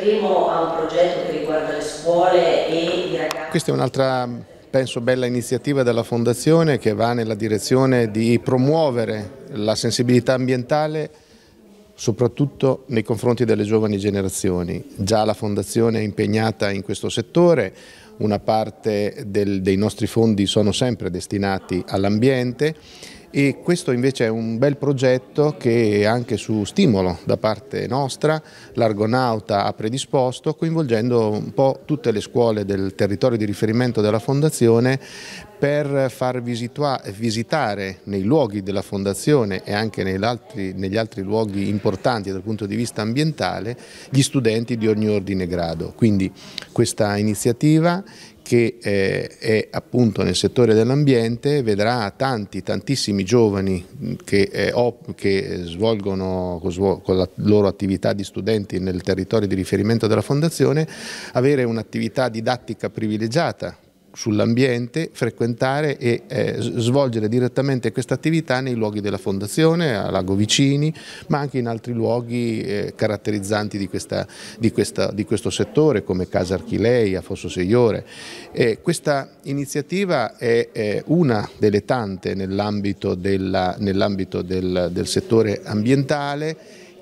Primo a un progetto che riguarda le scuole e i ragazzi. Questa è un'altra penso bella iniziativa della Fondazione che va nella direzione di promuovere la sensibilità ambientale soprattutto nei confronti delle giovani generazioni. Già la Fondazione è impegnata in questo settore, una parte del, dei nostri fondi sono sempre destinati all'ambiente e questo invece è un bel progetto che anche su stimolo da parte nostra l'Argonauta ha predisposto coinvolgendo un po' tutte le scuole del territorio di riferimento della Fondazione per far visitare nei luoghi della Fondazione e anche altri, negli altri luoghi importanti dal punto di vista ambientale gli studenti di ogni ordine e grado. Quindi questa iniziativa che eh, è appunto nel settore dell'ambiente, vedrà tanti, tantissimi giovani mm, che, eh, op, che svolgono con la loro attività di studenti nel territorio di riferimento della Fondazione, avere un'attività didattica privilegiata sull'ambiente, frequentare e eh, svolgere direttamente questa attività nei luoghi della Fondazione, a Lago Vicini, ma anche in altri luoghi eh, caratterizzanti di, questa, di, questa, di, questo settore come Casa Archilei, a Fosso Seiore. Eh, questa iniziativa è, è, una delle tante nell'ambito nell del, del settore ambientale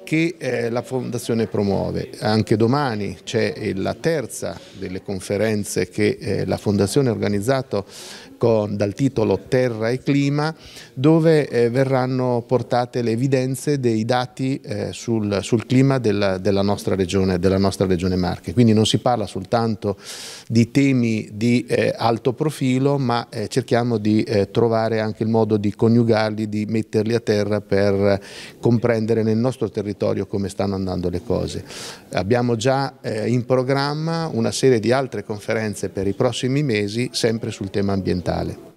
che eh, la Fondazione promuove. Anche domani c'è la terza delle conferenze che eh, la Fondazione ha organizzato con, dal titolo Terra e Clima, dove eh, verranno portate le evidenze dei dati eh, sul, sul, clima della, della, nostra regione, della nostra regione Marche. Quindi non si parla soltanto di temi di eh, alto profilo, ma eh, cerchiamo di trovare anche il modo di coniugarli, di metterli a terra per comprendere nel nostro territorio territorio come stanno andando le cose. Abbiamo già eh, in programma una serie di altre conferenze per i prossimi mesi sempre sul tema ambientale.